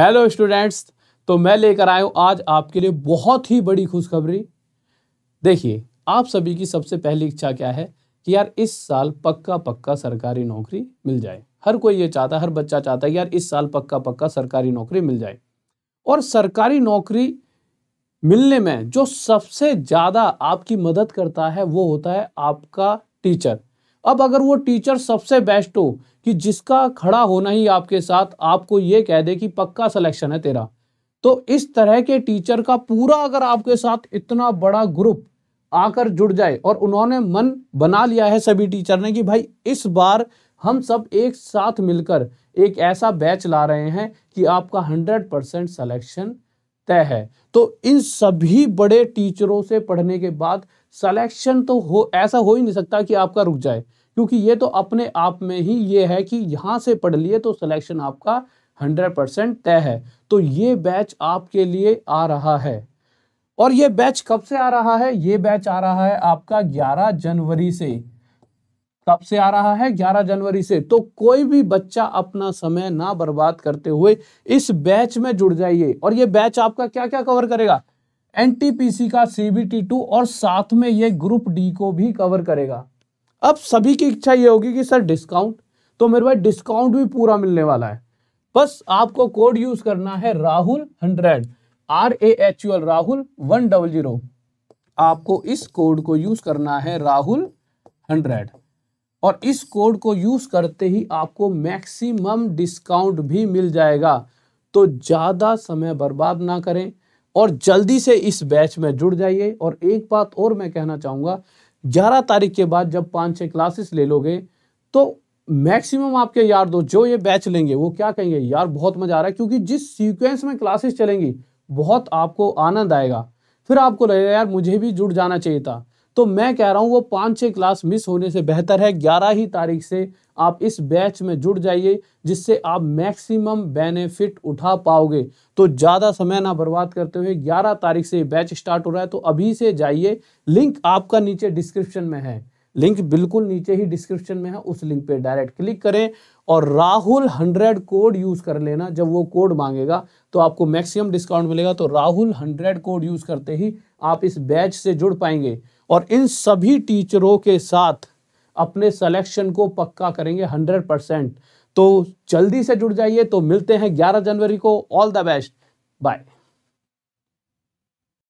hello students तो मैं लेकर आया हूँ आज आपके लिए बहुत ही बड़ी खुशखबरी देखिए आप सभी की सबसे पहली इच्छा क्या है कि यार इस साल पक्का पक्का सरकारी नौकरी मिल जाए हर कोई ये चाहता है हर बच्चा चाहता है यार इस साल पक्का पक्का सरकारी नौकरी मिल जाए और सरकारी नौकरी मिलने में जो सबसे ज़्यादा आपकी मदद करता है वो होता है आपका टीचर अब अगर वो टीचर सबसे बेस्ट हो कि जिसका खड़ा होना ही आपके साथ आपको ये कह दे कि पक्का सिलेक्शन है तेरा तो इस तरह के टीचर का पूरा अगर आपके साथ इतना बड़ा ग्रुप आकर जुड़ जाए और उन्होंने मन बना लिया है सभी टीचर ने कि भाई इस बार हम सब एक साथ मिलकर एक ऐसा बैच ला रहे हैं कि आपका हंड्रेड परसेंट सलेक्शन तय है तो इन सभी बड़े टीचरों से पढ़ने के बाद सलेक्शन तो हो ऐसा हो ही नहीं सकता कि आपका रुक जाए क्योंकि ये तो अपने आप में ही ये है कि यहाँ से पढ़ लिए तो सिलेक्शन आपका हंड्रेड परसेंट तय है तो ये बैच आपके लिए आ रहा है और ये बैच कब से आ रहा है ये बैच आ रहा है आपका 11 जनवरी से कब से आ रहा है 11 जनवरी से तो कोई भी बच्चा अपना समय ना बर्बाद करते हुए इस बैच में जुड़ जाइए और ये बैच आपका क्या क्या कवर करेगा एनटीपीसी का सीबीटी टू और साथ में ये ग्रुप डी को भी कवर करेगा अब सभी की इच्छा ये होगी कि सर डिस्काउंट तो मेरे भाई डिस्काउंट भी पूरा मिलने वाला है बस आपको कोड यूज करना है Rahul hundred R A H U Rahul one double zero आपको इस कोड को यूज करना है राहुल हंड्रेड और इस कोड को यूज करते ही आपको मैक्सिमम डिस्काउंट भी मिल जाएगा तो ज़्यादा समय बर्बाद ना करें और जल्दी से इस बैच में जुड़ जाइए और एक बात और मैं कहना चाहूंगा ग्यारह तारीख के बाद जब पाँच छः क्लासेस ले लोगे तो मैक्सिमम आपके यार दो जो ये बैच लेंगे वो क्या कहेंगे यार बहुत मज़ा आ रहा है क्योंकि जिस सीक्वेंस में क्लासेस चलेंगी बहुत आपको आनंद आएगा फिर आपको लगेगा यार मुझे भी जुड़ जाना चाहिए था तो मैं कह रहा हूँ वो पाँच छः क्लास मिस होने से बेहतर है ग्यारह ही तारीख से आप इस बैच में जुड़ जाइए जिससे आप मैक्सिमम बेनिफिट उठा पाओगे तो ज़्यादा समय ना बर्बाद करते हुए 11 तारीख से बैच स्टार्ट हो रहा है तो अभी से जाइए लिंक आपका नीचे डिस्क्रिप्शन में है लिंक बिल्कुल नीचे ही डिस्क्रिप्शन में है उस लिंक पे डायरेक्ट क्लिक करें और राहुल हंड्रेड कोड यूज़ कर लेना जब वो कोड मांगेगा तो आपको मैक्सिमम डिस्काउंट मिलेगा तो राहुल हंड्रेड कोड यूज़ करते ही आप इस बैच से जुड़ पाएंगे और इन सभी टीचरों के साथ अपने सिलेक्शन को पक्का करेंगे हंड्रेड परसेंट तो जल्दी से जुड़ जाइए तो मिलते हैं ग्यारह जनवरी को ऑल द बेस्ट बाय